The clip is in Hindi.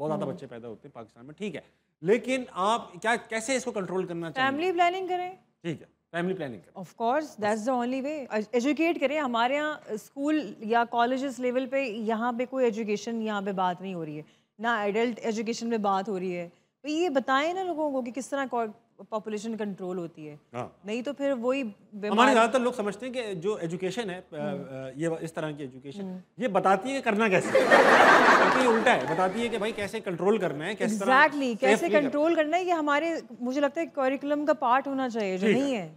बहुत ज़्यादा हम्म। बच्चे पैदा होते हैं पाकिस्तान में ठीक है लेकिन आप क्या कैसे इसको कंट्रोल करना चाहिए फैमिली प्लानिंग करें ठीक है फैमिली प्लानिंग करें of course that's the only way educate करें हमारे यहाँ स्कूल या कॉलेजेस लेवल पे यहाँ पे कोई एजुकेशन यहाँ पे बात नहीं हो रही है ना एडल्ट एजुकेशन में बात हो रही है तो ये बताएं ना लोगों को कि किस तरह पॉपुलेशन कंट्रोल होती है हाँ। नहीं तो फिर वही हमारे ज़्यादातर लोग समझते हैं कि जो एजुकेशन है हम्म। ये इस तरह की एजुकेशन हम्म। ये बताती है करना कैसे होता है बताती है कि भाई कैसे कंट्रोल करना है कैसे exactly, कैसे कंट्रोल करना है ये हमारे मुझे लगता है करिकुलम का पार्ट होना चाहिए जो नहीं है